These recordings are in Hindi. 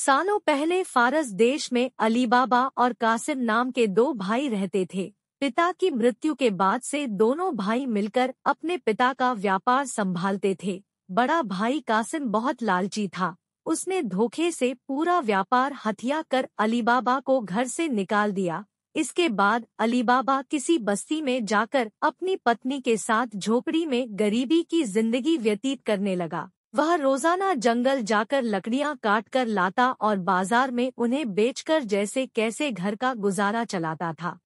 सालों पहले फारस देश में अलीबाबा और कासिम नाम के दो भाई रहते थे पिता की मृत्यु के बाद से दोनों भाई मिलकर अपने पिता का व्यापार संभालते थे बड़ा भाई कासिम बहुत लालची था उसने धोखे से पूरा व्यापार हथिया कर अलीबाबा को घर से निकाल दिया इसके बाद अलीबाबा किसी बस्ती में जाकर अपनी पत्नी के साथ झोपड़ी में गरीबी की जिंदगी व्यतीत करने लगा वह रोजाना जंगल जाकर लकड़ियां काटकर लाता और बाजार में उन्हें बेचकर जैसे कैसे घर का गुजारा चलाता था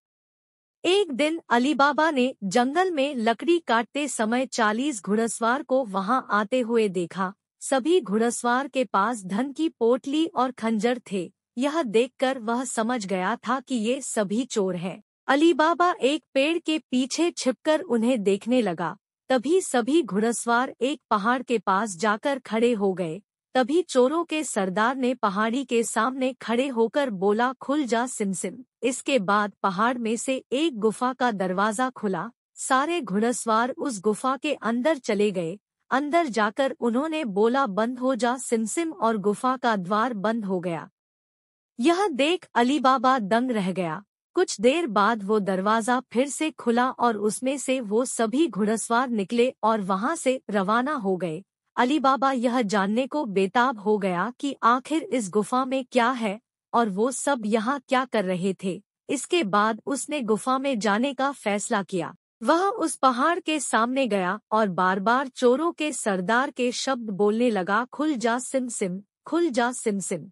एक दिन अलीबाबा ने जंगल में लकड़ी काटते समय चालीस घुड़सवार को वहां आते हुए देखा सभी घुड़सवार के पास धन की पोटली और खंजर थे यह देखकर वह समझ गया था कि ये सभी चोर हैं अलीबाबा एक पेड़ के पीछे छिपकर उन्हें देखने लगा तभी सभी घुड़सवार एक पहाड़ के पास जाकर खड़े हो गए तभी चोरों के सरदार ने पहाड़ी के सामने खड़े होकर बोला खुल जा सिमसिम इसके बाद पहाड़ में से एक गुफा का दरवाजा खुला सारे घुड़सवार उस गुफा के अंदर चले गए अंदर जाकर उन्होंने बोला बंद हो जा सिमसिम और गुफा का द्वार बंद हो गया यह देख अली बाबा दंग रह गया कुछ देर बाद वो दरवाज़ा फिर से खुला और उसमें से वो सभी घुड़सवार निकले और वहाँ से रवाना हो गए अलीबाबा यह जानने को बेताब हो गया कि आखिर इस गुफा में क्या है और वो सब यहाँ क्या कर रहे थे इसके बाद उसने गुफा में जाने का फैसला किया वह उस पहाड़ के सामने गया और बार बार चोरों के सरदार के शब्द बोलने लगा खुल जा सिम सिम खुल जा सिम सिम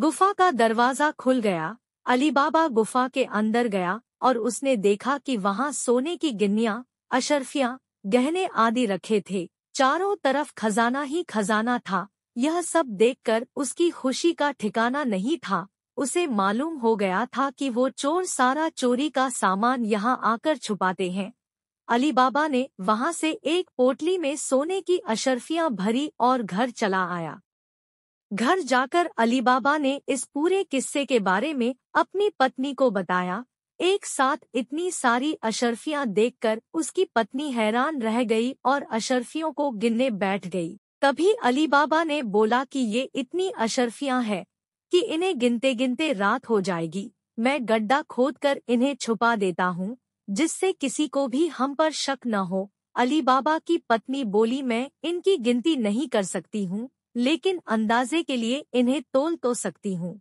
गुफा का दरवाज़ा खुल गया अलीबाबा गुफा के अंदर गया और उसने देखा कि वहां सोने की गिन्नियां अशरफियां गहने आदि रखे थे चारों तरफ खजाना ही खजाना था यह सब देखकर उसकी खुशी का ठिकाना नहीं था उसे मालूम हो गया था कि वो चोर सारा चोरी का सामान यहाँ आकर छुपाते हैं अली बाबा ने वहाँ से एक पोटली में सोने की अशरफियाँ भरी और घर चला आया घर जाकर अलीबाबा ने इस पूरे किस्से के बारे में अपनी पत्नी को बताया एक साथ इतनी सारी अशरफियां देखकर उसकी पत्नी हैरान रह गई और अशरफियों को गिनने बैठ गई तभी अलीबाबा ने बोला कि ये इतनी अशरफियां हैं कि इन्हें गिनते गिनते रात हो जाएगी मैं गड्ढा खोदकर इन्हें छुपा देता हूँ जिससे किसी को भी हम पर शक न हो अली की पत्नी बोली मैं इनकी गिनती नहीं कर सकती हूँ लेकिन अंदाजे के लिए इन्हें तोल तो सकती हूँ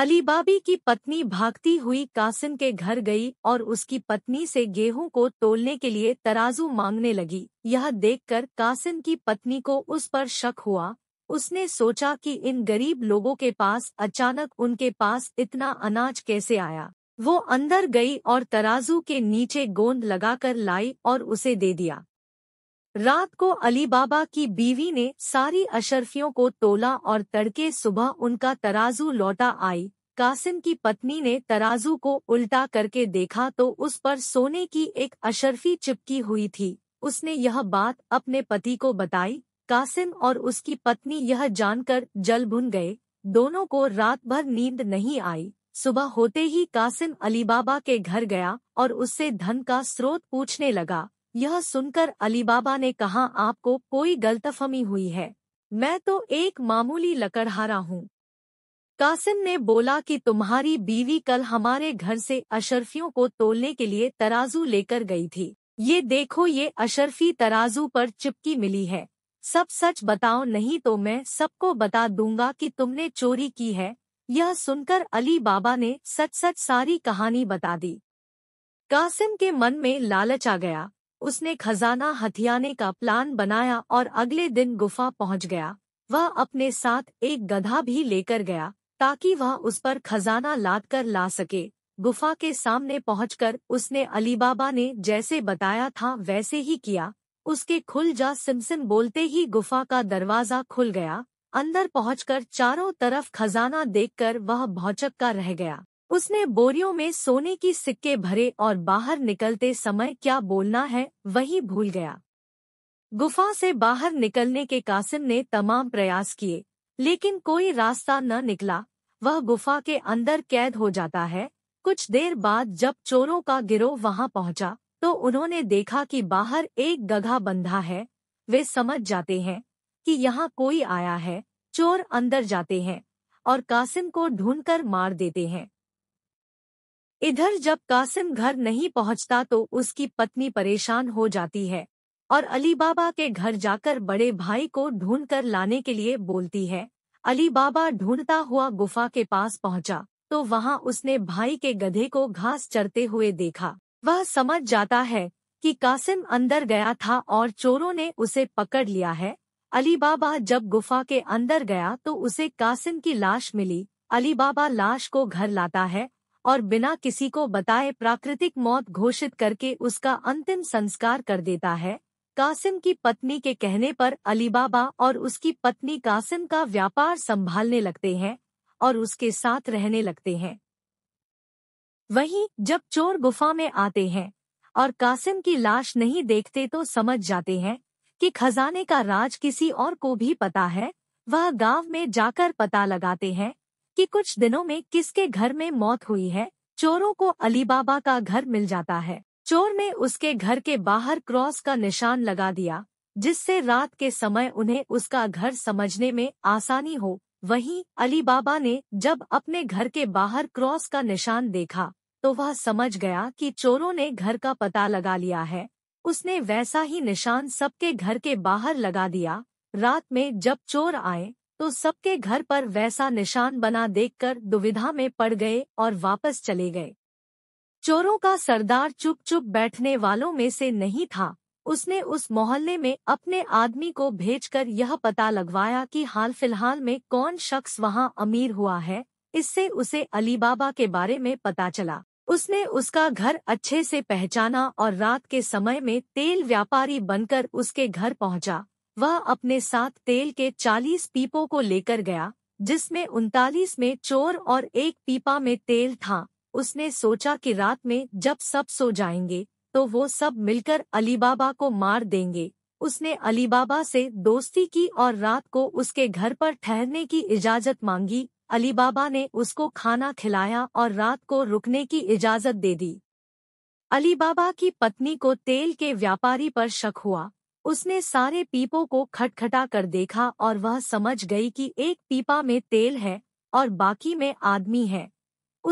अलीबाबी की पत्नी भागती हुई कासिम के घर गई और उसकी पत्नी से गेहूं को तोलने के लिए तराजू मांगने लगी यह देखकर कासिम की पत्नी को उस पर शक हुआ उसने सोचा कि इन गरीब लोगों के पास अचानक उनके पास इतना अनाज कैसे आया वो अंदर गई और तराजू के नीचे गोंद लगाकर लाई और उसे दे दिया रात को अली बाबा की बीवी ने सारी अशरफियों को तोला और तड़के सुबह उनका तराजू लौटा आई कासिम की पत्नी ने तराजू को उल्टा करके देखा तो उस पर सोने की एक अशरफी चिपकी हुई थी उसने यह बात अपने पति को बताई कासिम और उसकी पत्नी यह जानकर जल भुन गए दोनों को रात भर नींद नहीं आई सुबह होते ही कासिम अलीबाबा के घर गया और उससे धन का स्रोत पूछने लगा यह सुनकर अलीबाबा ने कहा आपको कोई गलतफहमी हुई है मैं तो एक मामूली लकड़हारा हूँ कासिम ने बोला कि तुम्हारी बीवी कल हमारे घर से अशरफियों को तोलने के लिए तराजू लेकर गई थी ये देखो ये अशरफी तराजू पर चिपकी मिली है सब सच बताओ नहीं तो मैं सबको बता दूंगा कि तुमने चोरी की है यह सुनकर अली बाबा ने सच सच सारी कहानी बता दी कासिम के मन में लालच आ गया उसने खजाना हथियाने का प्लान बनाया और अगले दिन गुफा पहुंच गया वह अपने साथ एक गधा भी लेकर गया ताकि वह उस पर खजाना लाद कर ला सके गुफा के सामने पहुंचकर उसने अलीबाबा ने जैसे बताया था वैसे ही किया उसके खुल जा सिमसिम बोलते ही गुफा का दरवाजा खुल गया अंदर पहुंचकर चारों तरफ खजाना देखकर वह भौचक का रह गया उसने बोरियों में सोने की सिक्के भरे और बाहर निकलते समय क्या बोलना है वही भूल गया गुफा से बाहर निकलने के कासिम ने तमाम प्रयास किए लेकिन कोई रास्ता न निकला वह गुफा के अंदर कैद हो जाता है कुछ देर बाद जब चोरों का गिरोह वहां पहुंचा तो उन्होंने देखा कि बाहर एक गधा बंधा है वे समझ जाते हैं कि यहाँ कोई आया है चोर अंदर जाते हैं और कासिम को ढूंढकर मार देते हैं इधर जब कासिम घर नहीं पहुंचता तो उसकी पत्नी परेशान हो जाती है और अली बाबा के घर जाकर बड़े भाई को ढूंढ कर लाने के लिए बोलती है अली बाबा ढूंढता हुआ गुफा के पास पहुंचा तो वहां उसने भाई के गधे को घास चरते हुए देखा वह समझ जाता है कि कासिम अंदर गया था और चोरों ने उसे पकड़ लिया है अली बाबा जब गुफा के अंदर गया तो उसे कासिम की लाश मिली अली बाबा लाश को घर लाता है और बिना किसी को बताए प्राकृतिक मौत घोषित करके उसका अंतिम संस्कार कर देता है कासिम की पत्नी के कहने पर अलीबाबा और उसकी पत्नी कासिम का व्यापार संभालने लगते हैं और उसके साथ रहने लगते हैं वहीं जब चोर गुफा में आते हैं और कासिम की लाश नहीं देखते तो समझ जाते हैं कि खजाने का राज किसी और को भी पता है वह गांव में जाकर पता लगाते हैं कि कुछ दिनों में किसके घर में मौत हुई है चोरों को अलीबाबा का घर मिल जाता है चोर ने उसके घर के बाहर क्रॉस का निशान लगा दिया जिससे रात के समय उन्हें उसका घर समझने में आसानी हो वहीं अलीबाबा ने जब अपने घर के बाहर क्रॉस का निशान देखा तो वह समझ गया कि चोरों ने घर का पता लगा लिया है उसने वैसा ही निशान सबके घर के बाहर लगा दिया रात में जब चोर आए तो सबके घर पर वैसा निशान बना देखकर दुविधा में पड़ गए और वापस चले गए चोरों का सरदार चुप चुप बैठने वालों में से नहीं था उसने उस मोहल्ले में अपने आदमी को भेजकर यह पता लगवाया कि हाल फिलहाल में कौन शख्स वहां अमीर हुआ है इससे उसे अलीबाबा के बारे में पता चला उसने उसका घर अच्छे से पहचाना और रात के समय में तेल व्यापारी बनकर उसके घर पहुंचा वह अपने साथ तेल के चालीस पीपों को लेकर गया जिसमें उनतालीस में चोर और एक पीपा में तेल था उसने सोचा कि रात में जब सब सो जाएंगे तो वो सब मिलकर अलीबाबा को मार देंगे उसने अलीबाबा से दोस्ती की और रात को उसके घर पर ठहरने की इजाज़त मांगी अलीबाबा ने उसको खाना खिलाया और रात को रुकने की इजाज़त दे दी अलीबाबा की पत्नी को तेल के व्यापारी पर शक हुआ उसने सारे पीपों को खटखटा कर देखा और वह समझ गई कि एक पीपा में तेल है और बाकी में आदमी है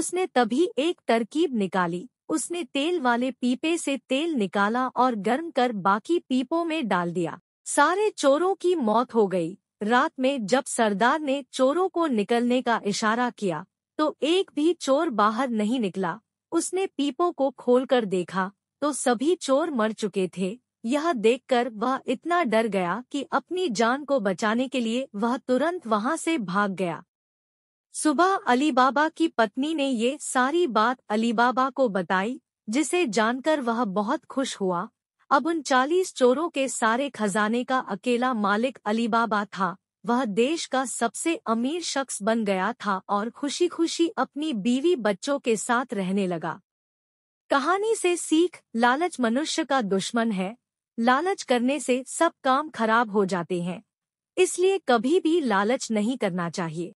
उसने तभी एक तरकीब निकाली उसने तेल वाले पीपे से तेल निकाला और गर्म कर बाकी पीपों में डाल दिया सारे चोरों की मौत हो गई रात में जब सरदार ने चोरों को निकलने का इशारा किया तो एक भी चोर बाहर नहीं निकला उसने पीपों को खोलकर देखा तो सभी चोर मर चुके थे यह देखकर वह इतना डर गया कि अपनी जान को बचाने के लिए वह तुरंत वहां से भाग गया सुबह अली बाबा की पत्नी ने ये सारी बात अली बाबा को बताई जिसे जानकर वह बहुत खुश हुआ अब उन चालीस चोरों के सारे खजाने का अकेला मालिक अलीबाबा था वह देश का सबसे अमीर शख्स बन गया था और खुशी खुशी अपनी बीवी बच्चों के साथ रहने लगा कहानी से सीख लालच मनुष्य का दुश्मन है लालच करने से सब काम खराब हो जाते हैं इसलिए कभी भी लालच नहीं करना चाहिए